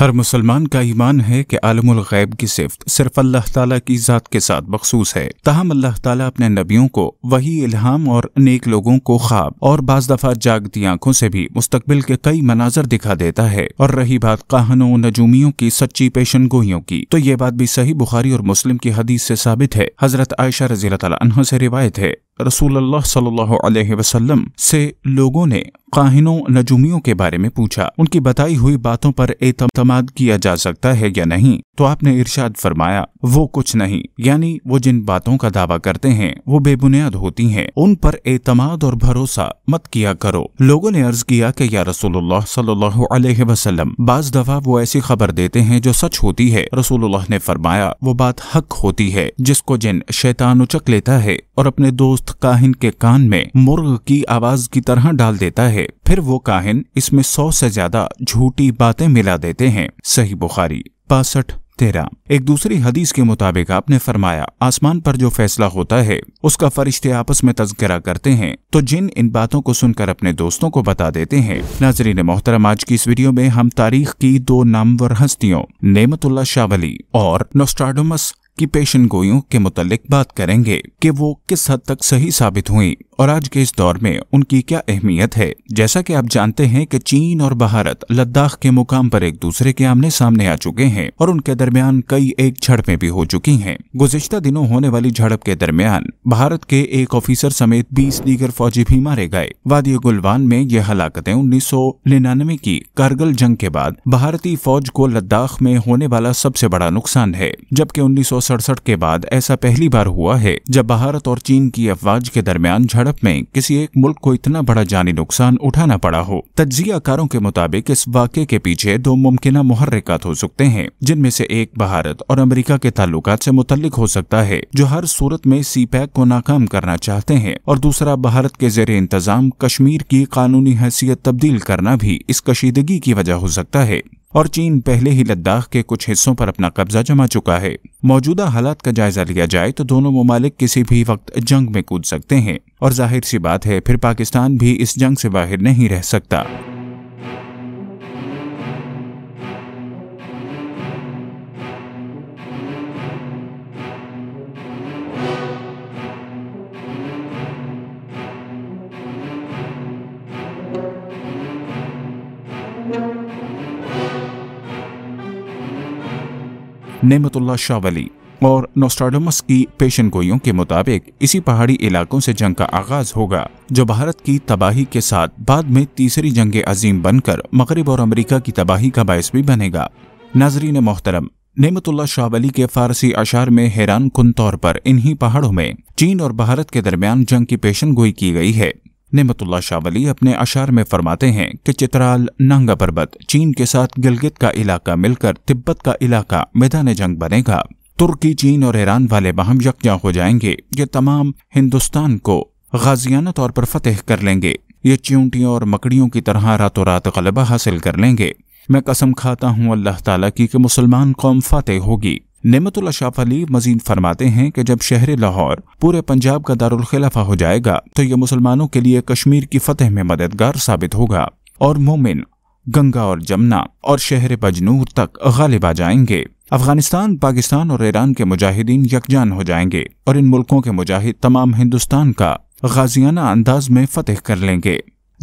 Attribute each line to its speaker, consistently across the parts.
Speaker 1: हर मुसलमान का ईमान है कि आलमुल गैब की सिफत सिर्फ अल्लाह ताला की ज़ात के साथ मखसूस है तहम अल्लाह ताला अपने नबियों को वही इल्हाम और नेक लोगों को ख्वाब और बाज दफ़ा जागती आंखों से भी मुस्तबिल के कई मनाजर दिखा देता है और रही बात कहानों नजूमियों की सच्ची पेशन गोइयों की तो ये बात भी सही बुखारी और मुस्लिम की हदीस से साबित है हजरत आयशा तला से रिवायत है रसूल सल्लल्लाहु से लोगों ने काहिनों नजूमियों के बारे में पूछा उनकी बताई हुई बातों पर एतमाद किया जा सकता है या नहीं तो आपने इर्शाद फरमाया वो कुछ नहीं यानी वो जिन बातों का दावा करते हैं वो बेबुनियाद होती हैं उन पर एतमाद और भरोसा मत किया करो लोगों ने अर्ज किया कि या रसूल सल्लल्लाहु अलैहि वसल्लम बाज दफा वो ऐसी खबर देते हैं जो सच होती है रसूलुल्लाह ने फरमाया वो बात हक होती है जिसको जिन शैतान उचक लेता है और अपने दोस्त वक्त काहिन के कान में मुर्ग की आवाज की तरह डाल देता है फिर वो काहिन इसमें सौ से ज्यादा झूठी बातें मिला देते हैं सही बुखारी बासठ तेरह एक दूसरी हदीस के मुताबिक आपने फरमाया आसमान पर जो फैसला होता है उसका फरिश्ते आपस में तस्करा करते हैं तो जिन इन बातों को सुनकर अपने दोस्तों को बता देते हैं नाजरीन मोहतरम आज की इस वीडियो में हम तारीख की दो नामवर हस्तियों नेमतुल्ला शावली और नोस्ट्राडोमस की पेशन गोयों के मुतालिक बात करेंगे कि वो किस हद तक सही साबित हुई और आज के इस दौर में उनकी क्या अहमियत है जैसा कि आप जानते हैं कि चीन और भारत लद्दाख के मुकाम पर एक दूसरे के आमने सामने आ चुके हैं और उनके दरमियान कई एक झड़पें भी हो चुकी हैं गुजश्ता दिनों होने वाली झड़प के दरमियान भारत के एक ऑफिसर समेत बीस दीगर फौजी भी मारे गए वादी गुलवान में ये हलाकते उन्नीस की कारगिल जंग के बाद भारतीय फौज को लद्दाख में होने वाला सबसे बड़ा नुकसान है जबकि उन्नीस के बाद ऐसा पहली बार हुआ है जब भारत और चीन की अफवाज के दरमियान झड़प में किसी एक मुल्क को इतना बड़ा जानी नुकसान उठाना पड़ा हो तजियाकारों के मुताबिक इस वाक्य के पीछे दो मुमकिन मुहर्रिकात हो सकते हैं जिनमें से एक भारत और अमेरिका के ताल्लुक से मुतलिक हो सकता है जो हर सूरत में सी पैक को नाकाम करना चाहते हैं और दूसरा भारत के जेर इंतजाम कश्मीर की कानूनी हैसियत तब्दील करना भी इस कशीदगी की वजह हो सकता है और चीन पहले ही लद्दाख के कुछ हिस्सों पर अपना कब्जा जमा चुका है मौजूदा हालात का जायजा लिया जाए तो दोनों ममालिक किसी भी वक्त जंग में कूद सकते हैं और जाहिर सी बात है फिर पाकिस्तान भी इस जंग से बाहर नहीं रह सकता नेमतुल्ला शावली और नोस्टाडोमस की पेशन गोईयों के मुताबिक इसी पहाड़ी इलाकों से जंग का आगाज होगा जो भारत की तबाही के साथ बाद में तीसरी जंग अजीम बनकर मगरब और अमरीका की तबाही का बायस भी बनेगा नाजरीन मोहतरम नेमतुल्ला शावली के फारसी अशार में हैरान कन तौर पर इन्हीं पहाड़ों में चीन और भारत के दरमियान जंग की पेशन गोई की गई है नेमतुल्ला शावली अपने अशार में फरमाते हैं कि चित्राल नांगा पर्वत चीन के साथ गिलगित का इलाका मिलकर तिब्बत का इलाका मैदान जंग बनेगा तुर्की चीन और ईरान वाले बहम यकजा हो जाएंगे ये तमाम हिंदुस्तान को गाजियाना तौर पर फतेह कर लेंगे ये च्यूटियों और मकड़ियों की तरह रातों रात गलबा हासिल कर लेंगे मैं कसम खाता हूँ अल्लाह ताला की कि मुसलमान कौम फतेह होगी नमतुल्ला शाफ अली मजीद फरमाते हैं कि जब शहर लाहौर पूरे पंजाब का दारुलखिलाफा हो जाएगा तो यह मुसलमानों के लिए कश्मीर की फतेह में मददगार साबित होगा और मोमिन गंगा और जमुना और शहर बजनूर तक गालिब आ जाएंगे अफगानिस्तान पाकिस्तान और ईरान के मुजाहिदीन यकजान हो जाएंगे और इन मुल्कों के मुजाहिद तमाम हिंदुस्तान का गाजियाना अंदाज में फतेह कर लेंगे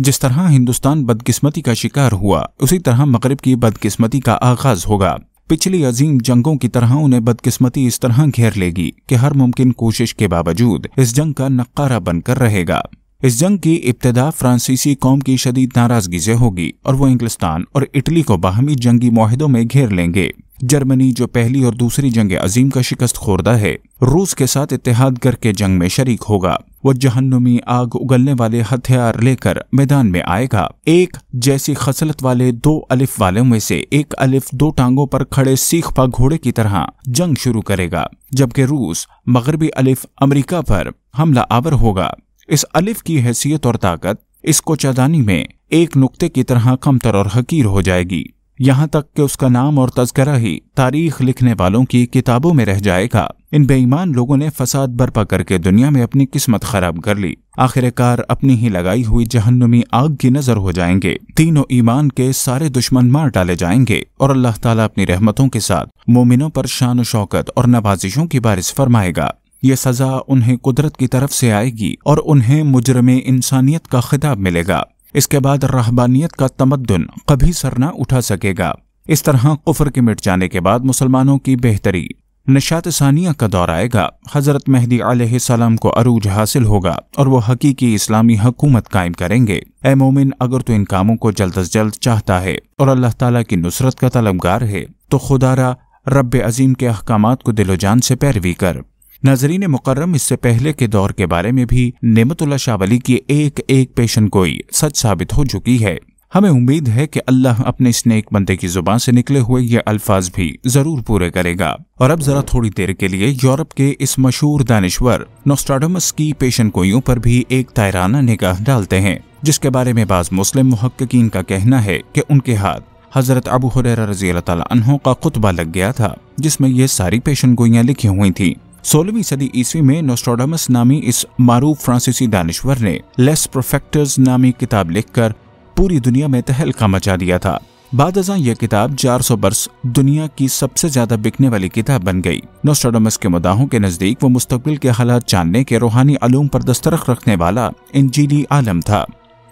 Speaker 1: जिस तरह हिंदुस्तान बदकिस्मती का शिकार हुआ उसी तरह मगरब की बदकिस्मती का आगाज होगा पिछली अजीम जंगों की तरह उन्हें बदकिस्मती इस तरह घेर लेगी कि हर मुमकिन कोशिश के बावजूद इस जंग का नकारा बनकर रहेगा इस जंग की इब्तदा फ्रांसीसी कौम की शदीद नाराजगी से होगी और वो इंग्लिस्तान और इटली को बाहमी जंगी माहिदों में घेर लेंगे जर्मनी जो पहली और दूसरी जंग अजीम का शिकस्त खोरदा है रूस के साथ इतिहाद करके जंग में शरीक होगा वह जहन्नुमी आग उगलने वाले हथियार लेकर मैदान में आएगा एक जैसी खसलत वाले दो अलिफ वालों में से एक अलिफ दो टांगों पर खड़े सीख पा घोड़े की तरह जंग शुरू करेगा जबकि रूस मगरबी अलिफ अमरीका पर हमला आवर होगा इस अलिफ की हैसियत और ताकत इस कोचादानी में एक नुक्ते की तरह कमतर और हकीर हो जाएगी यहाँ तक कि उसका नाम और तस्करा ही तारीख लिखने वालों की किताबों में रह जाएगा इन बेईमान लोगों ने फसाद बर्पा करके दुनिया में अपनी किस्मत खराब कर ली आखिरकार अपनी ही लगाई हुई जहन्नुमी आग की नजर हो जाएंगे तीनों ईमान के सारे दुश्मन मार डाले जाएंगे और अल्लाह ताला अपनी रहमतों के साथ मोमिनों पर शान शौकत और नवाजिशों की बारिश फरमाएगा ये सजा उन्हें कुदरत की तरफ से आएगी और उन्हें मुजरम इंसानियत का खिताब मिलेगा इसके बाद रहबानियत का तमद्दन कभी सर न उठा सकेगा इस तरह कुफर के मिट जाने के बाद मुसलमानों की बेहतरी नशात सानिया का दौर आएगा हज़रत मेहदी सलाम को अरूज हासिल होगा और वो हकीकी इस्लामी हकूमत कायम करेंगे ए मोमिन अगर तो इन कामों को जल्द अज जल्द चाहता है और अल्लाह ताला की नुसरत का तलबगार है तो खुदारा रब अजीम के अहकाम को दिलोजान से पैरवी कर नाजरीन मुकर्रम इससे पहले के दौर के बारे में भी नेमतुल्ला शावली की एक एक पेशन गोई सच साबित हो चुकी है हमें उम्मीद है कि अल्लाह अपने इस नेक बंदे की जुबान से निकले हुए ये अल्फाज भी जरूर पूरे करेगा और अब जरा थोड़ी देर के लिए यूरोप के इस मशहूर दानश्वर नोस्टाडोमस की पेशन गोइयों पर भी एक तायराना निगाह डालते हैं जिसके बारे में बाज मुस्लिम मुहक्कीन का कहना है कि उनके हाथ हजरत अबू हुरैरा रजी अल्लाह का खुतबा लग गया था जिसमें ये सारी पेशन गोइयाँ लिखी हुई थी सोलहवीं सदी ईस्वी में नोस्ट्रोडामस नामी इस मारूफ फ्रांसीसी दानश्वर ने लेस प्रोफेक्टर्स नामी किताब लिखकर पूरी दुनिया में तहलका मचा दिया था बाद यह किताब 400 बर्स दुनिया की सबसे ज्यादा बिकने वाली किताब बन गई नोस्टोडोमस के मुदाहों के नजदीक वो मुस्तबिल के हालात जानने के रूहानी आलूम पर दस्तरख रखने वाला इंजीली आलम था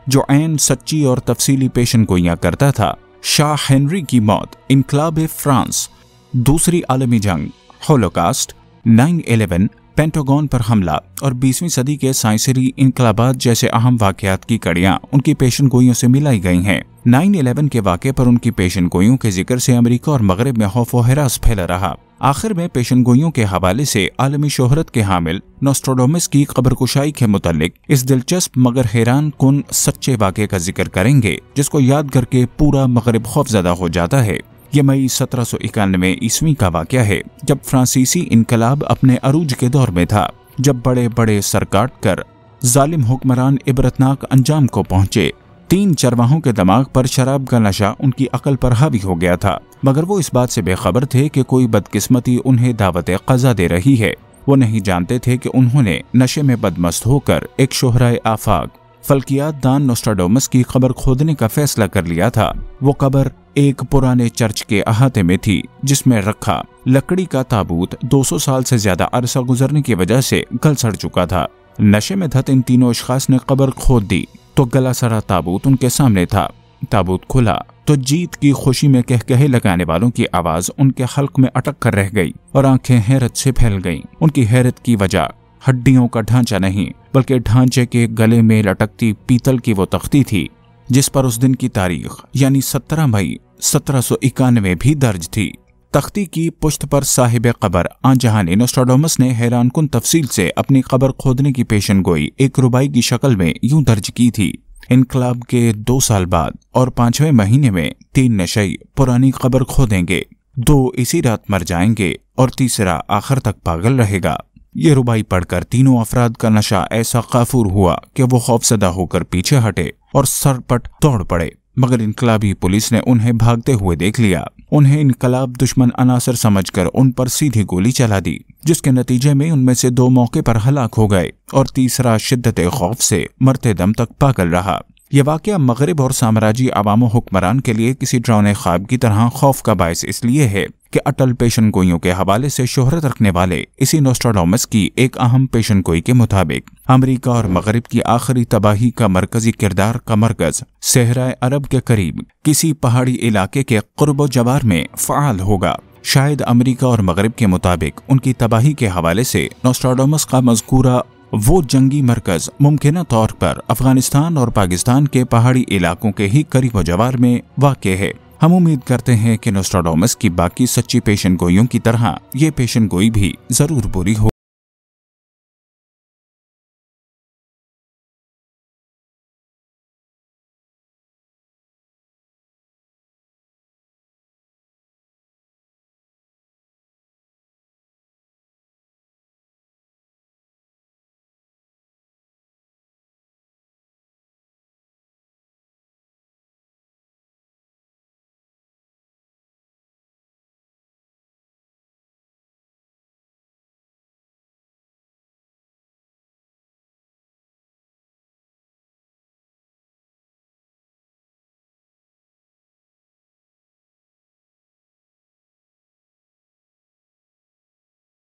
Speaker 1: जो ऐन सच्ची और तफसीली पेशन गोइया करता था शाह हेनरी की मौत इनकलाब फ्रांस दूसरी आलमी जंग होलोकास्ट 9/11, पेंटागन पर हमला और 20वीं सदी के साइंसरी इनकलाबाद जैसे अहम वाकयात की कड़ियाँ उनकी पेशन गोइयों से मिलाई गई हैं 9/11 के वाक़े पर उनकी पेशन गोइयों के जिक्र से अमेरिका और मगरब में खौफ व हरास फैला रहा आखिर में पेशन गोइयों के हवाले से आलमी शोहरत के हामिल नोस्ट्रोडोमस की कुशाई के मुतालिक इस दिलचस्प मगर हैरान कन सच्चे वाक़े का जिक्र करेंगे जिसको याद करके पूरा मगरब खौफजदा हो जाता है ये मई सत्रह सौ इक्यानवे ईस्वी का वाक्य है जब फ्रांसीसी इनकलाब अपने अरूज के दौर में था जब बड़े बड़े सर काट कर जालिम हुक्मरान इबरतनाक अंजाम को पहुंचे तीन चरवाहों के दिमाग पर शराब का नशा उनकी अकल पर हावी हो गया था मगर वो इस बात से बेखबर थे कि कोई बदकिस्मती उन्हें दावत कजा दे रही है वो नहीं जानते थे कि उन्होंने नशे में बदमस्त होकर एक शोहरा आफाक फल्कियात दान नोस्टाडोमस की खबर खोदने का फैसला कर लिया था वो कबर एक पुराने चर्च के अहाते में थी जिसमें रखा लकड़ी का ताबूत 200 साल से ज्यादा अरसा गुजरने की वजह से गल सड़ चुका था नशे में धत इन तीनों अशास ने कबर खोद दी तो गला सरा ताबूत उनके सामने था ताबूत खुला तो जीत की खुशी में कह कहे लगाने वालों की आवाज उनके हल्क में अटक कर रह गई और आंखें हैरत से फैल गईं। उनकी हैरत की वजह हड्डियों का ढांचा नहीं बल्कि ढांचे के गले में लटकती पीतल की वो तख्ती थी जिस पर उस दिन की तारीख यानी 17 मई सत्रह भी दर्ज थी तख्ती की पुश्त पर साहिब कबर आजहान इनोस्टाडोमस ने हैरान कन तफसील से अपनी कबर खोदने की पेशन गोई एक रुबाई की शक्ल में यूं दर्ज की थी इनकलाब के दो साल बाद और पांचवें महीने में तीन नशई पुरानी कबर खोदेंगे दो इसी रात मर जाएंगे और तीसरा आखिर तक पागल रहेगा ये रुबाई पढ़कर तीनों अफराद का नशा ऐसा काफूर हुआ कि वो खौफसदा होकर पीछे हटे और सरपट दौड़ पड़े मगर इनकलाबी पुलिस ने उन्हें भागते हुए देख लिया उन्हें इनकलाब दुश्मन अनासर समझकर उन पर सीधी गोली चला दी जिसके नतीजे में उनमें से दो मौके पर हलाक हो गए और तीसरा शिद्दत खौफ से मरते दम तक पागल रहा यह वाक़ मगरब और साम्राज्य आवाम हुक्मरान के लिए किसी ड्रोन ख्वाब की तरह खौफ का बायस इसलिए है कि अटल पेशन गोइयों के हवाले से शोहरत रखने वाले इसी नोस्ट्राडोमस की एक अहम पेशन गोई के मुताबिक अमरीका और मगरब की आखिरी तबाही का मरकजी किरदार का मरकज सेहरा अरब के करीब किसी पहाड़ी इलाके के कुर्ब जवार में फ़ाल होगा शायद अमेरिका और मगरब के मुताबिक उनकी तबाही के हवाले से नोस्टाडोमस का मजकूरा वो जंगी मरकज मुमकिन तौर पर अफगानिस्तान और पाकिस्तान के पहाड़ी इलाकों के ही करीब जवार में वाक़ है हम उम्मीद करते हैं कि नोस्ट्राडोमस की बाकी सच्ची पेशन गोईयों की तरह ये पेशन गोई भी जरूर पूरी हो